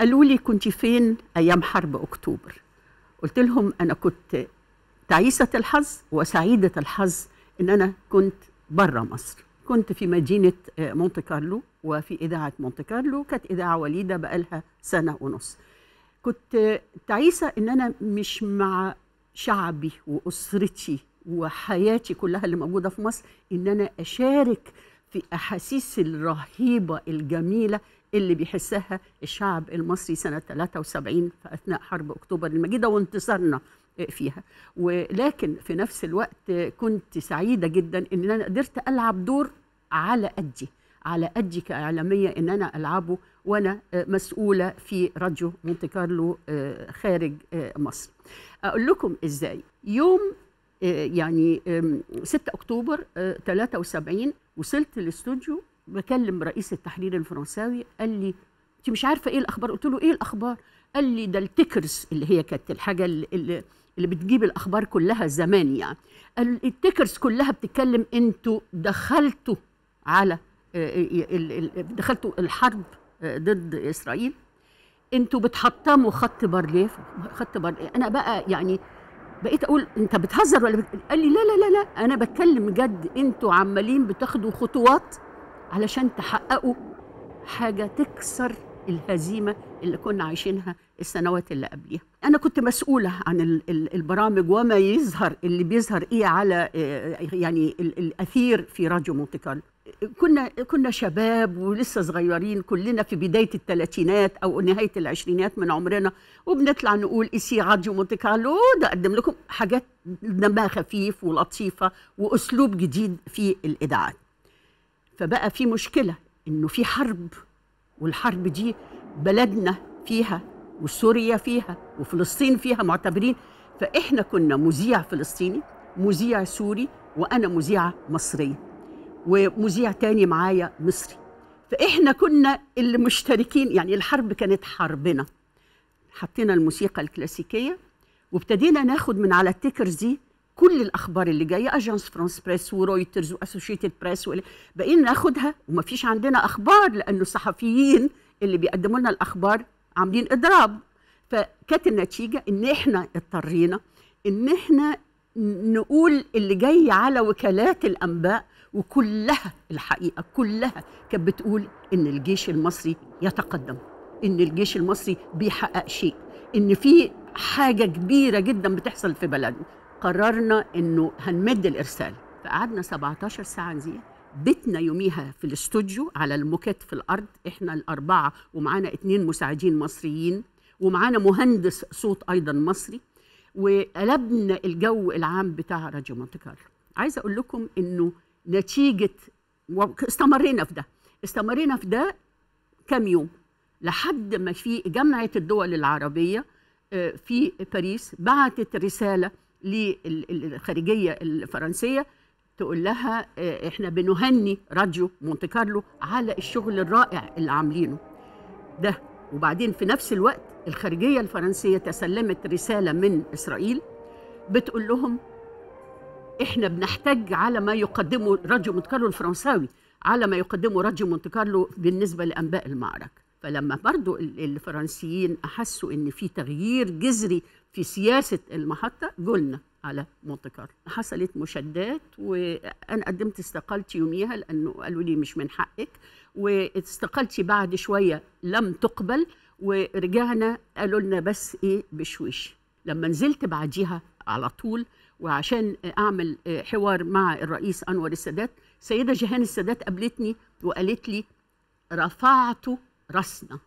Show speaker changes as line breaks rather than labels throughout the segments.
قالوا لي كنت فين ايام حرب اكتوبر قلت لهم انا كنت تعيسه الحظ وسعيده الحظ ان انا كنت بره مصر كنت في مدينه آه، مونت كارلو وفي اذاعه مونت كارلو كانت اذاعه وليده بقالها سنه ونص كنت تعيسه ان انا مش مع شعبي واسرتي وحياتي كلها اللي موجوده في مصر ان انا اشارك في احاسيس الرهيبه الجميله اللي بيحسها الشعب المصري سنة 73 في أثناء حرب أكتوبر المجيدة وانتصارنا فيها ولكن في نفس الوقت كنت سعيدة جدا إن أنا قدرت ألعب دور على قدي على قدي كإعلامية إن أنا ألعبه وأنا مسؤولة في راديو مونت كارلو آه، خارج آه، مصر أقول لكم إزاي يوم آه، يعني 6 أكتوبر 73 وصلت الاستوديو بكلم رئيس التحرير الفرنساوي قال لي انت مش عارفه ايه الاخبار قلت له ايه الاخبار قال لي ده التيكرز اللي هي كانت الحاجه اللي, اللي بتجيب الاخبار كلها زمان يعني قال التيكرز كلها بتتكلم انتوا دخلتوا على آه، آه، دخلتوا الحرب آه، ضد اسرائيل انتوا بتحطموا خط بارليف خط برليف انا بقى يعني بقيت اقول انت بتهزر ولا بت... قال لي لا لا لا لا انا بتكلم جد انتوا عمالين بتاخدوا خطوات علشان تحققوا حاجة تكسر الهزيمة اللي كنا عايشينها السنوات اللي قبليها أنا كنت مسؤولة عن البرامج وما يظهر اللي بيظهر إيه على آه، يعني الأثير في راديو مونتي كارلو كنا كنا شباب ولسه صغيرين كلنا في بدايه الثلاثينات او نهايه العشرينات من عمرنا وبنطلع نقول إيه سي راديو مونتي كارلو ده اقدم لكم حاجات دمها خفيف ولطيفه واسلوب جديد في الاذاعات فبقى في مشكله انه في حرب والحرب دي بلدنا فيها وسوريا فيها وفلسطين فيها معتبرين فاحنا كنا مذيع فلسطيني مذيع سوري وانا مذيعه مصريه ومذيع تاني معايا مصري فاحنا كنا اللي مشتركين يعني الحرب كانت حربنا حطينا الموسيقى الكلاسيكيه وابتدينا ناخد من على التيكرز دي كل الاخبار اللي جايه اجانس فرانس بريس ورويترز واسوشيتد بريس بقينا ناخدها وما فيش عندنا اخبار لانه الصحفيين اللي بيقدموا لنا الاخبار عاملين اضراب فكانت النتيجه ان احنا اضطرينا ان احنا نقول اللي جاي على وكالات الانباء وكلها الحقيقه كلها كانت بتقول ان الجيش المصري يتقدم ان الجيش المصري بيحقق شيء ان في حاجه كبيره جدا بتحصل في بلدنا قررنا انه هنمد الارسال فقعدنا 17 ساعه نزيع بيتنا يوميها في الاستوديو على الموكيت في الارض احنا الاربعه ومعانا اتنين مساعدين مصريين ومعانا مهندس صوت ايضا مصري وقلبنا الجو العام بتاع راديو مونت كارلو عايزه اقول لكم انه نتيجه استمرينا في ده استمرينا في ده كام يوم لحد ما في جامعه الدول العربيه آه، في باريس بعتت رساله للخارجيه الفرنسيه تقول لها آه، احنا بنهني راديو مونت كارلو على الشغل الرائع اللي عاملينه ده وبعدين في نفس الوقت الخارجيه الفرنسيه تسلمت رساله من اسرائيل بتقول لهم احنا بنحتاج على ما يقدمه راديو مونت كارلو الفرنساوي على ما يقدمه راديو مونت كارلو بالنسبه لانباء المعركه فلما برضو الفرنسيين احسوا ان في تغيير جذري في سياسه المحطه قلنا على مونت كارلو حصلت مشادات وانا قدمت استقالتي يوميها لانه قالوا لي مش من حقك واستقالتي بعد شويه لم تقبل ورجعنا قالوا لنا بس ايه بشويش لما نزلت بعديها على طول وعشان اعمل حوار مع الرئيس انور السادات سيده جيهان السادات قابلتني وقالت لي رفعت راسنا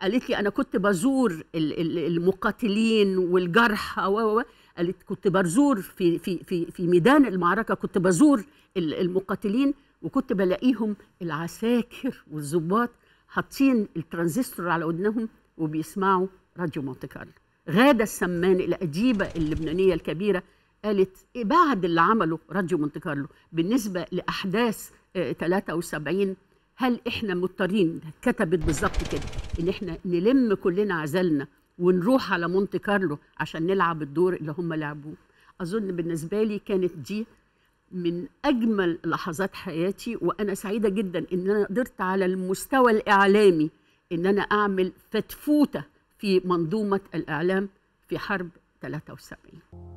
قالت لي انا كنت بزور المقاتلين والجرحى و قالت كنت بزور في في في في ميدان المعركه كنت بزور المقاتلين وكنت بلاقيهم العساكر والظباط حاطين الترانزستور على ودنهم وبيسمعوا راديو مونت كارلو غادة السمان الأديبة اللبنانية الكبيرة قالت إيه بعد اللي عمله راديو مونت كارلو بالنسبة لأحداث 73 آه، هل احنا مضطرين كتبت بالظبط كده ان احنا نلم كلنا عزلنا ونروح على مونت كارلو عشان نلعب الدور اللي هم لعبوه اظن بالنسبه لي كانت دي من اجمل لحظات حياتي وانا سعيده جدا ان انا قدرت على المستوى الاعلامي ان انا اعمل فتفوته في منظومه الاعلام في حرب 73